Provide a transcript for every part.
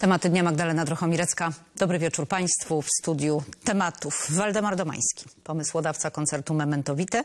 Tematy dnia Magdalena Drochomirecka. Dobry wieczór Państwu w studiu tematów. Waldemar Domański, pomysłodawca koncertu Mementowite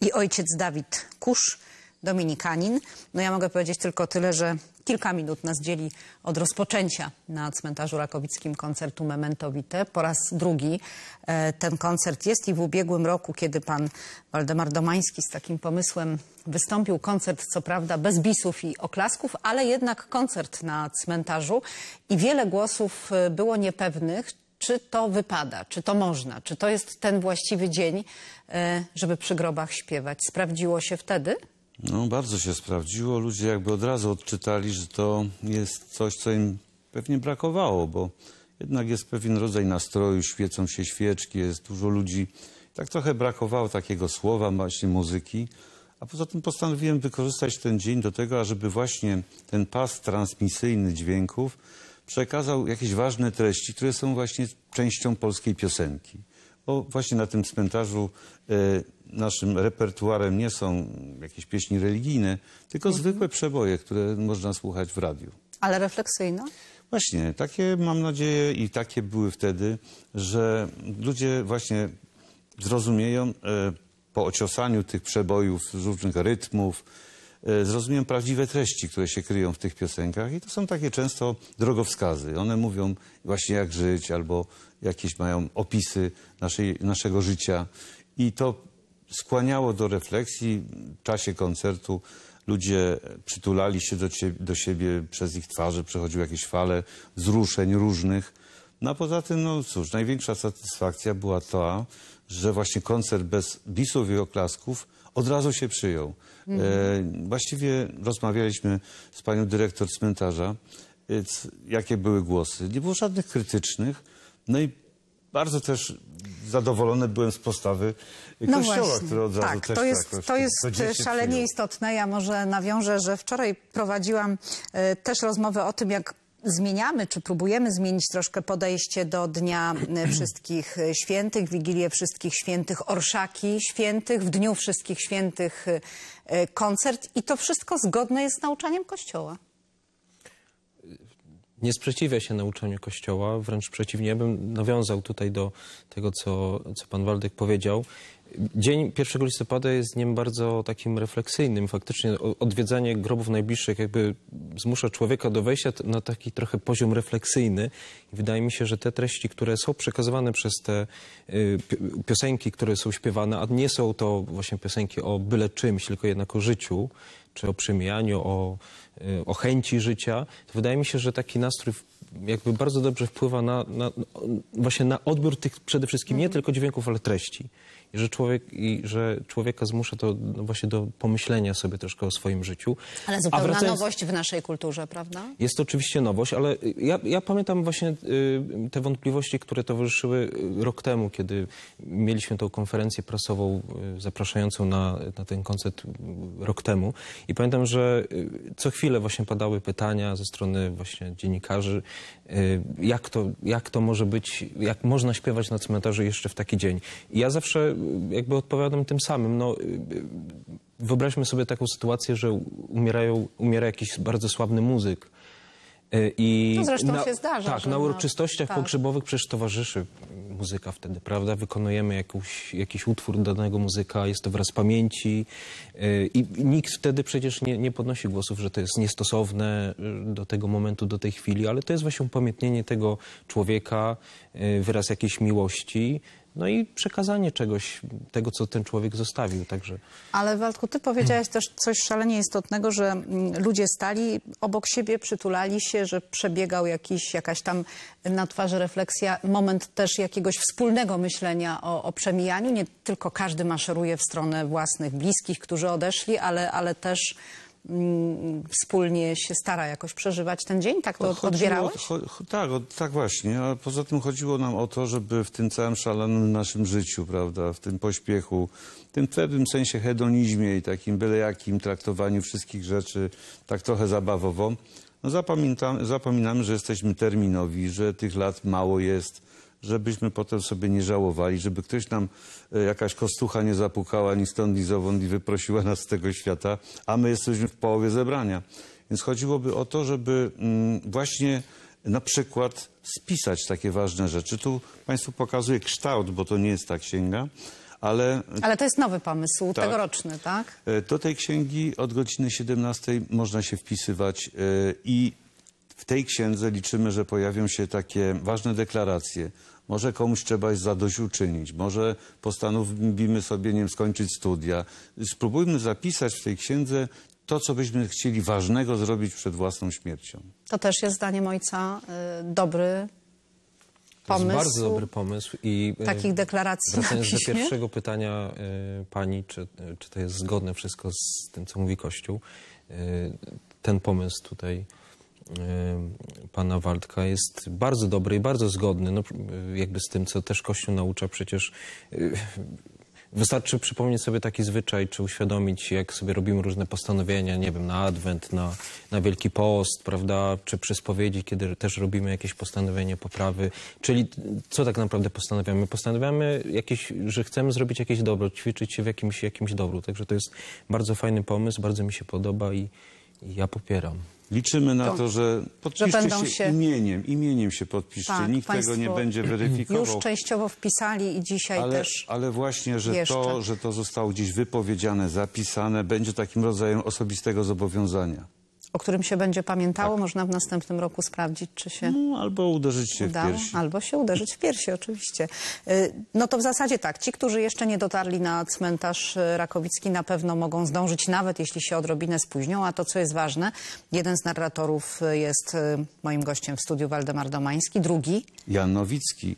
i ojciec Dawid Kusz, dominikanin. No ja mogę powiedzieć tylko tyle, że Kilka minut nas dzieli od rozpoczęcia na cmentarzu rakowickim koncertu Memento Po raz drugi e, ten koncert jest i w ubiegłym roku, kiedy pan Waldemar Domański z takim pomysłem wystąpił koncert, co prawda bez bisów i oklasków, ale jednak koncert na cmentarzu i wiele głosów e, było niepewnych, czy to wypada, czy to można, czy to jest ten właściwy dzień, e, żeby przy grobach śpiewać. Sprawdziło się wtedy? No, bardzo się sprawdziło. Ludzie jakby od razu odczytali, że to jest coś, co im pewnie brakowało, bo jednak jest pewien rodzaj nastroju, świecą się świeczki, jest dużo ludzi. Tak trochę brakowało takiego słowa, właśnie muzyki. A poza tym postanowiłem wykorzystać ten dzień do tego, ażeby właśnie ten pas transmisyjny dźwięków przekazał jakieś ważne treści, które są właśnie częścią polskiej piosenki bo właśnie na tym cmentarzu e, naszym repertuarem nie są jakieś pieśni religijne, tylko mhm. zwykłe przeboje, które można słuchać w radiu. Ale refleksyjne? Właśnie, takie mam nadzieję i takie były wtedy, że ludzie właśnie zrozumieją e, po ociosaniu tych przebojów, różnych rytmów, E, zrozumiem prawdziwe treści, które się kryją w tych piosenkach i to są takie często drogowskazy. One mówią właśnie jak żyć albo jakieś mają opisy naszej, naszego życia i to skłaniało do refleksji w czasie koncertu. Ludzie przytulali się do, ciebie, do siebie, przez ich twarze przechodziły jakieś fale wzruszeń różnych. No a poza tym, no cóż, największa satysfakcja była ta, że właśnie koncert bez bisów i oklasków od razu się przyjął. Mhm. E, właściwie rozmawialiśmy z panią dyrektor cmentarza, e, c- jakie były głosy. Nie było żadnych krytycznych. No i bardzo też zadowolony byłem z postawy no kościoła, właśnie. który od razu tak, też to jest, jakoś to jest szalenie przyjął. istotne. Ja może nawiążę, że wczoraj prowadziłam e, też rozmowę o tym, jak zmieniamy, czy próbujemy zmienić troszkę podejście do Dnia e, Wszystkich Świętych, Wigilię Wszystkich Świętych, Orszaki Świętych, w Dniu Wszystkich Świętych e, e, koncert i to wszystko zgodne jest z nauczaniem Kościoła. Nie sprzeciwia się nauczaniu Kościoła, wręcz przeciwnie, ja bym nawiązał tutaj do tego, co, co pan Waldek powiedział. Dzień 1 listopada jest dniem bardzo takim refleksyjnym. Faktycznie odwiedzanie grobów najbliższych jakby zmusza człowieka do wejścia na taki trochę poziom refleksyjny. I wydaje mi się, że te treści, które są przekazywane przez te y, piosenki, które są śpiewane, a nie są to właśnie piosenki o byle czymś, tylko jednak o życiu, czy o przemijaniu, o, y, o chęci życia, to wydaje mi się, że taki nastrój jakby bardzo dobrze wpływa na, na właśnie na odbiór tych przede wszystkim nie mhm. tylko dźwięków, ale treści że, człowiek, i że człowieka zmusza to właśnie do pomyślenia sobie troszkę o swoim życiu. Ale zupełna wracając... nowość w naszej kulturze, prawda? Jest to oczywiście nowość, ale ja, ja pamiętam właśnie y, te wątpliwości, które towarzyszyły y, rok temu, kiedy mieliśmy tą konferencję prasową y, zapraszającą na, na ten koncert rok temu. I pamiętam, że co chwilę właśnie padały pytania ze strony właśnie dziennikarzy, jak to, jak to może być, jak można śpiewać na cmentarzu jeszcze w taki dzień. I ja zawsze jakby odpowiadam tym samym. No, wyobraźmy sobie taką sytuację, że umierają, umiera jakiś bardzo sławny muzyk. E, I no zresztą na, się zdarza. Tak, na no, uroczystościach tak. pogrzebowych przecież towarzyszy muzyka wtedy, prawda? Wykonujemy jakąś, jakiś utwór danego muzyka, jest to wraz pamięci e, i nikt wtedy przecież nie, nie podnosi głosów, że to jest niestosowne e, do tego momentu, do tej chwili, ale to jest właśnie upamiętnienie tego człowieka, wyraz jakiejś miłości, no i przekazanie czegoś, tego, co ten człowiek zostawił. Także... Ale Waldku, ty powiedziałeś też coś szalenie istotnego, że mm, ludzie stali obok siebie, przytulali się, że przebiegał jakiś, jakaś tam na twarzy refleksja, moment też jakiegoś wspólnego myślenia o, o przemijaniu. Nie tylko każdy maszeruje w stronę własnych bliskich, którzy odeszli, ale, ale też Mm, wspólnie się stara jakoś przeżywać ten dzień? Tak to chodziło, odbierałeś? Cho, tak, o, tak właśnie. A poza tym chodziło nam o to, żeby w tym całym szalonym naszym życiu, prawda, w tym pośpiechu, w tym pewnym sensie hedonizmie i takim byle jakim traktowaniu wszystkich rzeczy tak trochę zabawowo, no zapamiętam, zapominamy, że jesteśmy terminowi, że tych lat mało jest, żebyśmy potem sobie nie żałowali, żeby ktoś nam e, jakaś kostucha nie zapukała ni stąd, ni zowąd i wyprosiła nas z tego świata, a my jesteśmy w połowie zebrania. Więc chodziłoby o to, żeby mm, właśnie na przykład spisać takie ważne rzeczy. Tu Państwu pokazuję kształt, bo to nie jest ta księga. Ale, ale to jest nowy pomysł, tak, tegoroczny, tak? E, do tej księgi od godziny 17 można się wpisywać e, i w tej księdze liczymy, że pojawią się takie ważne deklaracje. Może komuś trzeba zadośćuczynić, może postanowimy sobie nie wiem, skończyć studia. Spróbujmy zapisać w tej księdze to, co byśmy chcieli ważnego zrobić przed własną śmiercią. To też jest zdaniem ojca y, dobry pomysł. To jest bardzo dobry pomysł. I y, takich deklaracji Wracając do pierwszego pytania y, pani, czy, czy to jest zgodne wszystko z tym, co mówi Kościół, ten pomysł tutaj Y, pana Waldka jest bardzo dobry i bardzo zgodny no, jakby z tym, co też Kościół naucza. Przecież y, wystarczy przypomnieć sobie taki zwyczaj, czy uświadomić, jak sobie robimy różne postanowienia, nie wiem, na Adwent, na, na Wielki Post, prawda, czy przy spowiedzi, kiedy też robimy jakieś postanowienie poprawy. Czyli co tak naprawdę postanawiamy? Postanawiamy, jakieś, że chcemy zrobić jakieś dobro, ćwiczyć się w jakimś, jakimś dobru. Także to jest bardzo fajny pomysł, bardzo mi się podoba i, i ja popieram. Liczymy na to, że podpiszcie będą się, się- imieniem, imieniem się podpiszcie. Tak, Nikt tego nie będzie weryfikował. Już częściowo wpisali i dzisiaj ale, też. ale właśnie, że jeszcze. to, że to zostało gdzieś wypowiedziane, zapisane, będzie takim rodzajem osobistego zobowiązania o którym się będzie pamiętało, tak. można w następnym roku sprawdzić, czy się no, albo uderzyć się w piersi. Albo się uderzyć w piersi, oczywiście. Y, no to w zasadzie tak, ci, którzy jeszcze nie dotarli na cmentarz y, Rakowicki na pewno mogą zdążyć, nawet jeśli się odrobinę spóźnią, a to, co jest ważne, jeden z narratorów y, jest moim gościem w studiu Waldemar Domański, drugi... Jan Nowicki.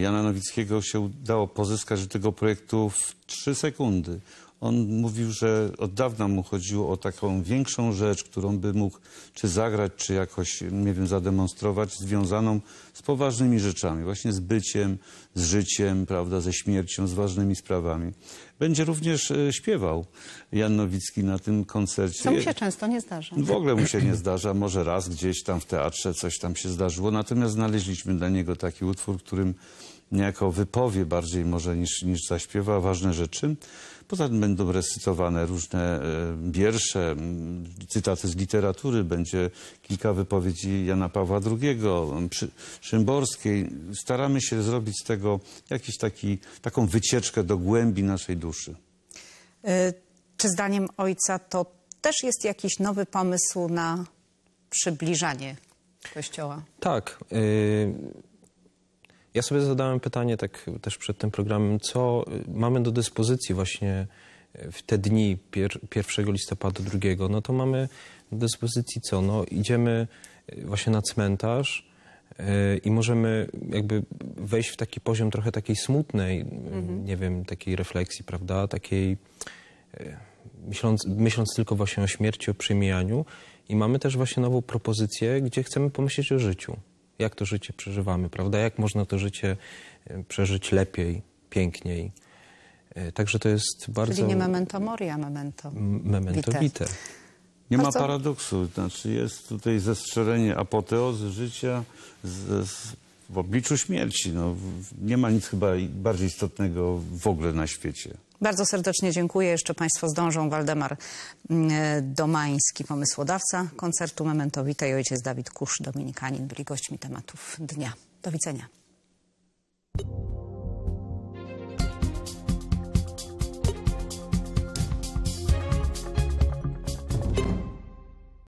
Jana Nowickiego się udało pozyskać do tego projektu w trzy sekundy. On mówił, że od dawna mu chodziło o taką większą rzecz, którą by mógł czy zagrać, czy jakoś, nie wiem, zademonstrować, związaną z poważnymi rzeczami, właśnie z byciem, z życiem, prawda, ze śmiercią, z ważnymi sprawami. Będzie również e, śpiewał Jan Nowicki na tym koncercie. Co mu się często nie zdarza. W ogóle mu się nie zdarza, może raz gdzieś tam w teatrze coś tam się zdarzyło, natomiast znaleźliśmy dla niego taki utwór, którym niejako wypowie bardziej może niż, niż zaśpiewa ważne rzeczy. Poza tym będą recytowane różne e, wiersze, cytaty z literatury, będzie kilka wypowiedzi Jana Pawła II, Szymborskiej. Staramy się zrobić z tego jakiś taki, taką wycieczkę do głębi naszej duszy. E, czy zdaniem ojca to też jest jakiś nowy pomysł na przybliżanie Kościoła? Tak. Y ja sobie zadałem pytanie tak też przed tym programem, co mamy do dyspozycji właśnie w te dni pier, 1 listopada, 2, no to mamy do dyspozycji co? No idziemy y, właśnie na cmentarz yy, i możemy jakby wejść w taki poziom trochę takiej smutnej, y, mhm. nie wiem, takiej refleksji, prawda? Takiej yy, myśląc, myśląc tylko właśnie o śmierci, o przemijaniu i mamy też właśnie nową propozycję, gdzie chcemy pomyśleć o życiu jak to życie przeżywamy, prawda? Jak można to życie e, przeżyć lepiej, piękniej. E, także to jest bardzo... Czyli nie memento mori, a memento Memento vitae. Nie ma paradoksu. Znaczy jest tutaj zestrzelenie apoteozy życia z, z, w obliczu śmierci. No, nie ma nic chyba bardziej istotnego w ogóle na świecie. Bardzo serdecznie dziękuję. Jeszcze Państwo zdążą. Waldemar mm, e, Domański, pomysłodawca koncertu Memento Vita ojciec Dawid Kusz, dominikanin, byli gośćmi tematów dnia. Do widzenia.